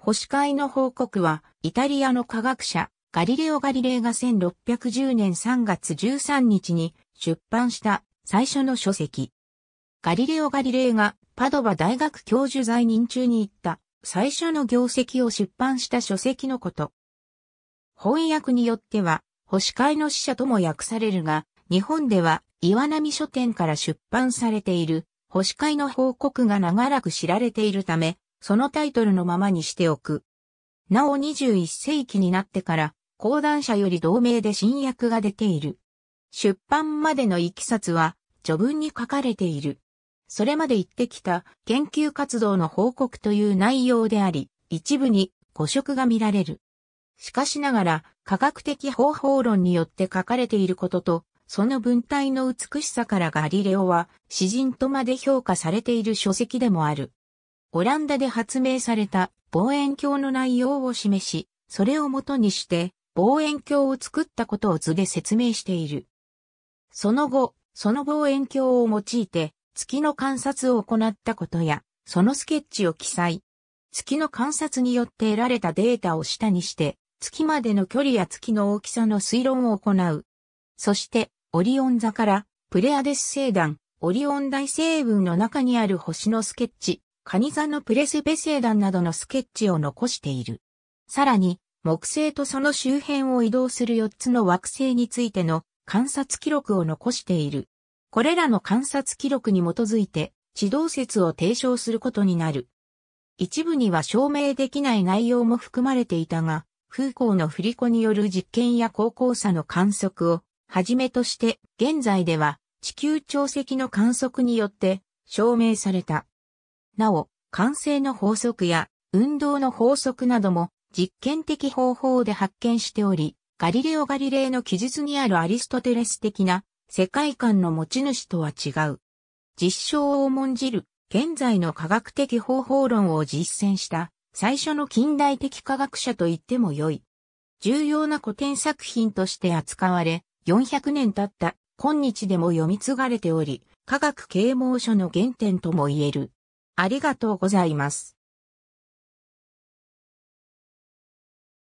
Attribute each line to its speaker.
Speaker 1: 保守会の報告は、イタリアの科学者、ガリレオ・ガリレイが1610年3月13日に出版した最初の書籍。ガリレオ・ガリレイがパドバ大学教授在任中に行った最初の業績を出版した書籍のこと。翻訳によっては、保守会の使者とも訳されるが、日本では岩波書店から出版されている保守会の報告が長らく知られているため、そのタイトルのままにしておく。なお21世紀になってから、講談社より同盟で新訳が出ている。出版までの行きさは、序文に書かれている。それまで言ってきた研究活動の報告という内容であり、一部に誤色が見られる。しかしながら、科学的方法論によって書かれていることと、その文体の美しさからガリレオは、詩人とまで評価されている書籍でもある。オランダで発明された望遠鏡の内容を示し、それを元にして望遠鏡を作ったことを図で説明している。その後、その望遠鏡を用いて月の観察を行ったことや、そのスケッチを記載。月の観察によって得られたデータを下にして、月までの距離や月の大きさの推論を行う。そして、オリオン座から、プレアデス星団、オリオン大星雲の中にある星のスケッチ、カニ座のプレスベセーダンなどのスケッチを残している。さらに、木星とその周辺を移動する4つの惑星についての観察記録を残している。これらの観察記録に基づいて、地動説を提唱することになる。一部には証明できない内容も含まれていたが、風光の振り子による実験や高校差の観測をはじめとして、現在では地球潮汐の観測によって証明された。なお、慣性の法則や運動の法則なども実験的方法で発見しており、ガリレオ・ガリレイの記述にあるアリストテレス的な世界観の持ち主とは違う。実証を重んじる現在の科学的方法論を実践した最初の近代的科学者と言ってもよい。重要な古典作品として扱われ、400年経った今日でも読み継がれており、科学啓蒙書の原点とも言える。ありがとうございます。